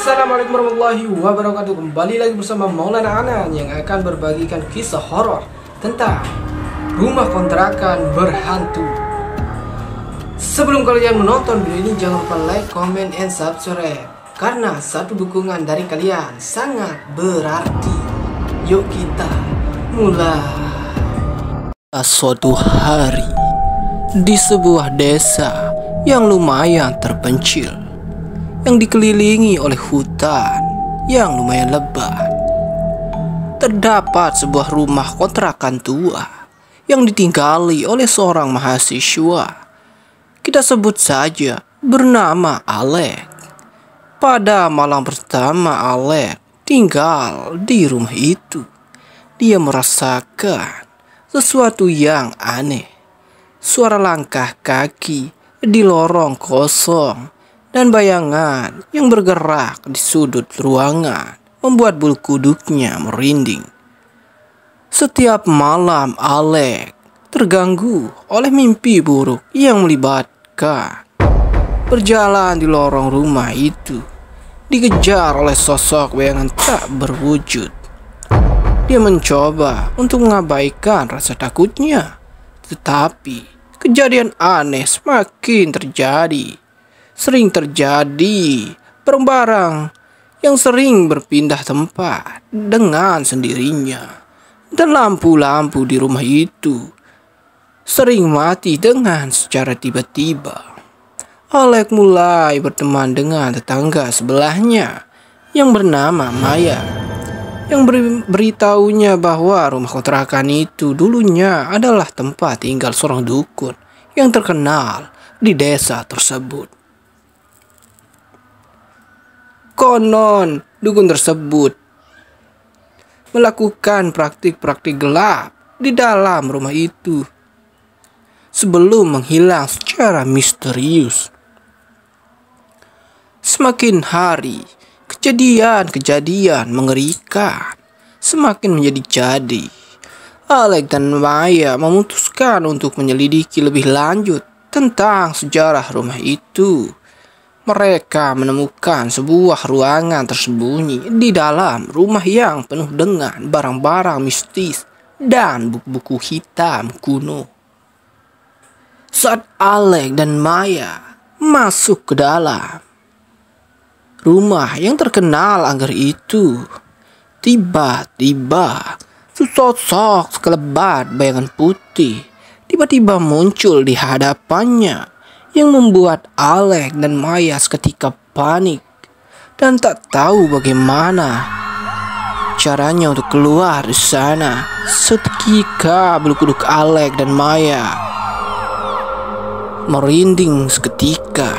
Assalamualaikum warahmatullahi wabarakatuh Kembali lagi bersama Maulana Anan Yang akan berbagikan kisah horor Tentang rumah kontrakan berhantu Sebelum kalian menonton video ini Jangan lupa like, comment, and subscribe Karena satu dukungan dari kalian Sangat berarti Yuk kita mulai Suatu hari Di sebuah desa yang lumayan terpencil yang dikelilingi oleh hutan yang lumayan lebat. Terdapat sebuah rumah kontrakan tua yang ditinggali oleh seorang mahasiswa. Kita sebut saja bernama Alek. Pada malam pertama Alek tinggal di rumah itu, dia merasakan sesuatu yang aneh. Suara langkah kaki di lorong kosong dan bayangan yang bergerak di sudut ruangan membuat bulu kuduknya merinding. Setiap malam Alek terganggu oleh mimpi buruk yang melibatkan berjalan di lorong rumah itu dikejar oleh sosok bayangan tak berwujud. Dia mencoba untuk mengabaikan rasa takutnya, tetapi kejadian aneh semakin terjadi sering terjadi barang yang sering berpindah tempat dengan sendirinya. Dan lampu-lampu di rumah itu sering mati dengan secara tiba-tiba. Alek mulai berteman dengan tetangga sebelahnya yang bernama Maya yang beritahunya bahwa rumah kontrakan itu dulunya adalah tempat tinggal seorang dukun yang terkenal di desa tersebut. Konon, dukun tersebut melakukan praktik-praktik gelap di dalam rumah itu sebelum menghilang secara misterius. Semakin hari, kejadian-kejadian mengerikan semakin menjadi jadi. Alex dan Maya memutuskan untuk menyelidiki lebih lanjut tentang sejarah rumah itu mereka menemukan sebuah ruangan tersembunyi di dalam rumah yang penuh dengan barang-barang mistis dan buku-buku hitam kuno. Saat Alek dan Maya masuk ke dalam rumah yang terkenal anggar itu, tiba-tiba sesosok sekelebat bayangan putih tiba-tiba muncul di hadapannya yang membuat Alec dan Maya seketika panik dan tak tahu bagaimana caranya untuk keluar di sana. Seketika beluk-beluk Alec dan Maya merinding seketika.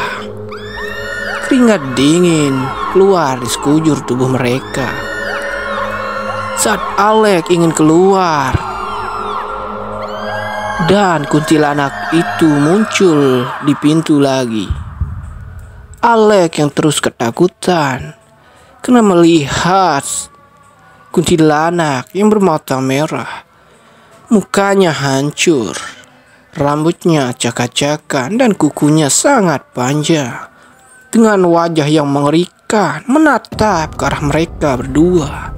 Keringat dingin keluar di sekujur tubuh mereka. Saat Alec ingin keluar, dan kuntilanak itu muncul di pintu lagi. Alek yang terus ketakutan kena melihat kuntilanak yang bermata merah. Mukanya hancur, rambutnya acak-acakan dan kukunya sangat panjang. Dengan wajah yang mengerikan menatap ke arah mereka berdua.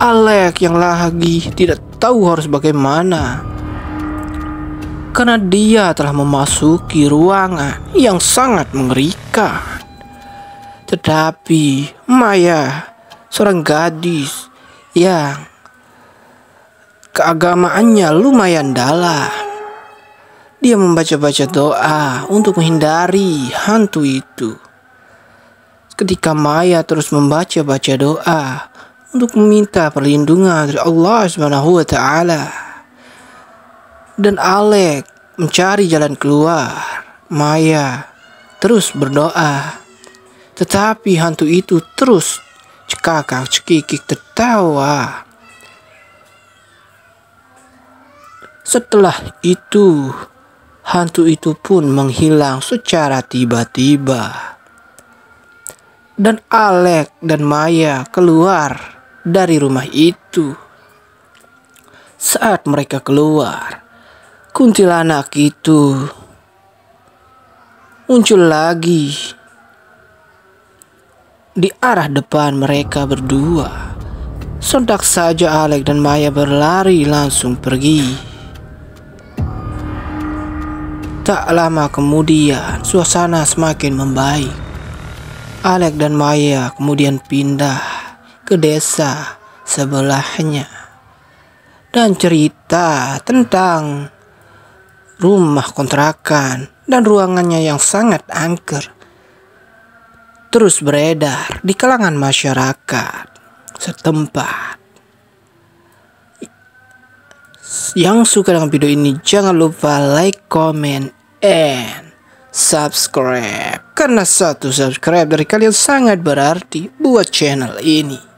Alek yang lagi tidak tahu harus bagaimana karena dia telah memasuki ruangan yang sangat mengerikan. Tetapi Maya, seorang gadis yang keagamaannya lumayan dalam, dia membaca-baca doa untuk menghindari hantu itu. Ketika Maya terus membaca-baca doa untuk meminta perlindungan dari Allah Subhanahu wa taala. Dan Alek mencari jalan keluar. Maya terus berdoa. Tetapi hantu itu terus cekakak cekikik tertawa. Setelah itu, hantu itu pun menghilang secara tiba-tiba. Dan Alek dan Maya keluar dari rumah itu. Saat mereka keluar, kuntilanak itu muncul lagi di arah depan mereka berdua. Sontak saja Alek dan Maya berlari langsung pergi. Tak lama kemudian, suasana semakin membaik. Alek dan Maya kemudian pindah ke desa sebelahnya dan cerita tentang rumah kontrakan, dan ruangannya yang sangat angker terus beredar di kalangan masyarakat setempat. Yang suka dengan video ini jangan lupa like, comment, and subscribe. Karena satu subscribe dari kalian sangat berarti buat channel ini.